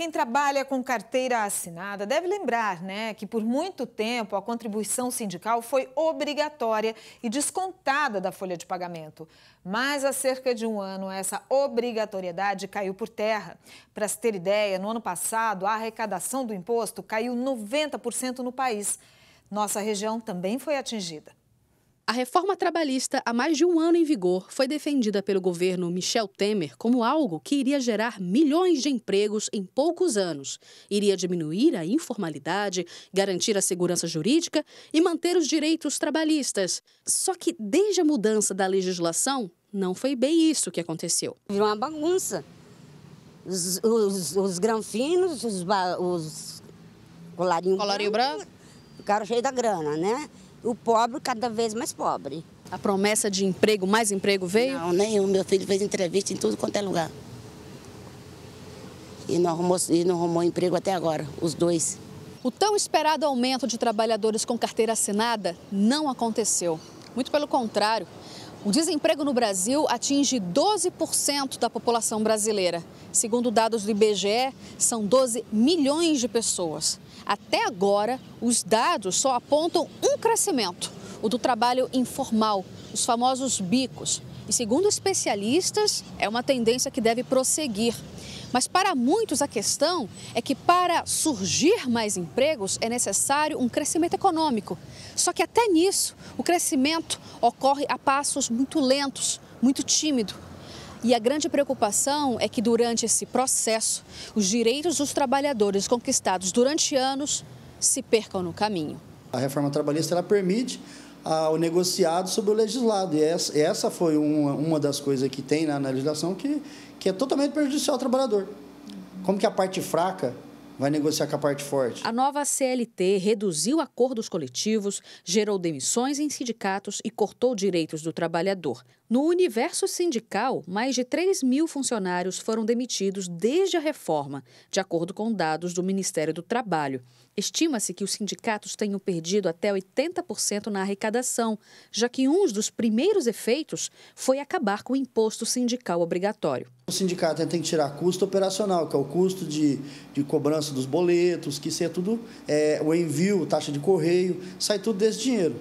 Quem trabalha com carteira assinada deve lembrar né, que por muito tempo a contribuição sindical foi obrigatória e descontada da folha de pagamento. Mas há cerca de um ano essa obrigatoriedade caiu por terra. Para se ter ideia, no ano passado a arrecadação do imposto caiu 90% no país. Nossa região também foi atingida. A reforma trabalhista, há mais de um ano em vigor, foi defendida pelo governo Michel Temer como algo que iria gerar milhões de empregos em poucos anos, iria diminuir a informalidade, garantir a segurança jurídica e manter os direitos trabalhistas. Só que desde a mudança da legislação, não foi bem isso que aconteceu. Virou uma bagunça. Os, os, os granfinos, os, os colarinho, colarinho branco, branco, ficaram cheios da grana, né? o pobre cada vez mais pobre. A promessa de emprego, mais emprego veio? Não, nenhum. Meu filho fez entrevista em tudo quanto é lugar. E não arrumou, e não arrumou emprego até agora, os dois. O tão esperado aumento de trabalhadores com carteira assinada não aconteceu. Muito pelo contrário, o desemprego no Brasil atinge 12% da população brasileira. Segundo dados do IBGE, são 12 milhões de pessoas. Até agora, os dados só apontam um crescimento: o do trabalho informal, os famosos bicos. E segundo especialistas, é uma tendência que deve prosseguir. Mas para muitos a questão é que para surgir mais empregos é necessário um crescimento econômico. Só que até nisso, o crescimento ocorre a passos muito lentos, muito tímido. E a grande preocupação é que durante esse processo, os direitos dos trabalhadores conquistados durante anos se percam no caminho. A reforma trabalhista ela permite ao negociado sobre o legislado. E essa, essa foi uma, uma das coisas que tem na, né, na legislação que, que é totalmente prejudicial ao trabalhador. Como que a parte fraca vai negociar com a parte forte. A nova CLT reduziu acordos coletivos, gerou demissões em sindicatos e cortou direitos do trabalhador. No universo sindical, mais de 3 mil funcionários foram demitidos desde a reforma, de acordo com dados do Ministério do Trabalho. Estima-se que os sindicatos tenham perdido até 80% na arrecadação, já que um dos primeiros efeitos foi acabar com o imposto sindical obrigatório. O sindicato tem que tirar custo operacional, que é o custo de, de cobrança dos boletos, que isso é tudo, é, o envio, taxa de correio, sai tudo desse dinheiro.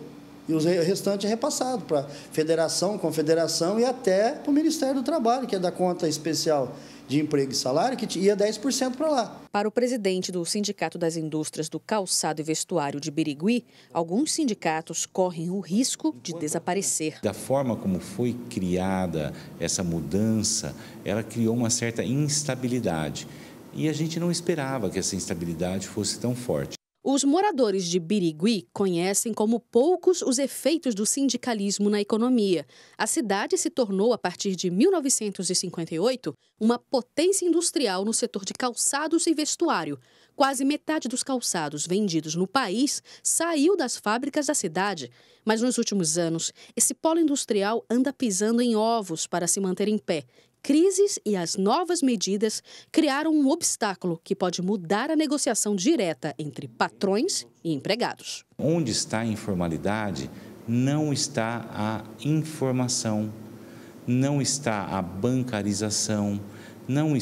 E o restante é repassado para federação, confederação e até para o Ministério do Trabalho, que é da conta especial de emprego e salário, que ia 10% para lá. Para o presidente do Sindicato das Indústrias do Calçado e Vestuário de Birigui, alguns sindicatos correm o risco de desaparecer. Da forma como foi criada essa mudança, ela criou uma certa instabilidade. E a gente não esperava que essa instabilidade fosse tão forte. Os moradores de Birigui conhecem como poucos os efeitos do sindicalismo na economia. A cidade se tornou, a partir de 1958, uma potência industrial no setor de calçados e vestuário. Quase metade dos calçados vendidos no país saiu das fábricas da cidade. Mas nos últimos anos, esse polo industrial anda pisando em ovos para se manter em pé crises e as novas medidas criaram um obstáculo que pode mudar a negociação direta entre patrões patrões e empregados. Onde está a informalidade, não está a informação, não está a bancarização, não,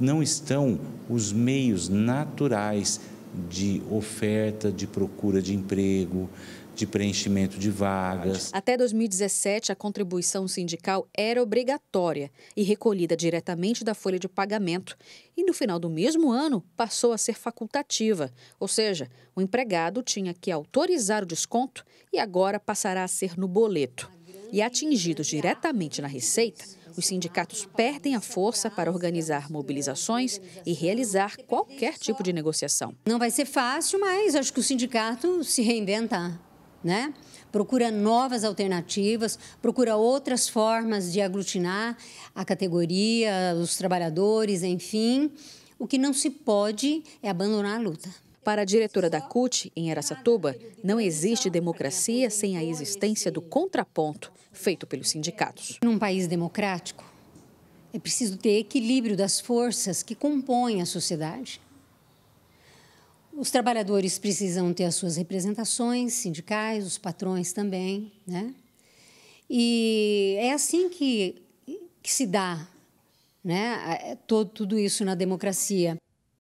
não estão os meios naturais de oferta, de procura de emprego, de preenchimento de vagas. Até 2017, a contribuição sindical era obrigatória e recolhida diretamente da folha de pagamento. E no final do mesmo ano, passou a ser facultativa, ou seja, o empregado tinha que autorizar o desconto e agora passará a ser no boleto. E atingidos diretamente na receita, os sindicatos perdem a força para organizar mobilizações e realizar qualquer tipo de negociação. Não vai ser fácil, mas acho que o sindicato se reinventar né? Procura novas alternativas, procura outras formas de aglutinar a categoria, os trabalhadores, enfim. O que não se pode é abandonar a luta. Para a diretora da CUT, em Aracatuba, não existe democracia sem a existência do contraponto feito pelos sindicatos. Num país democrático, é preciso ter equilíbrio das forças que compõem a sociedade. Os trabalhadores precisam ter as suas representações sindicais, os patrões também, né? E é assim que, que se dá né? É, é, Todo, tudo isso na democracia.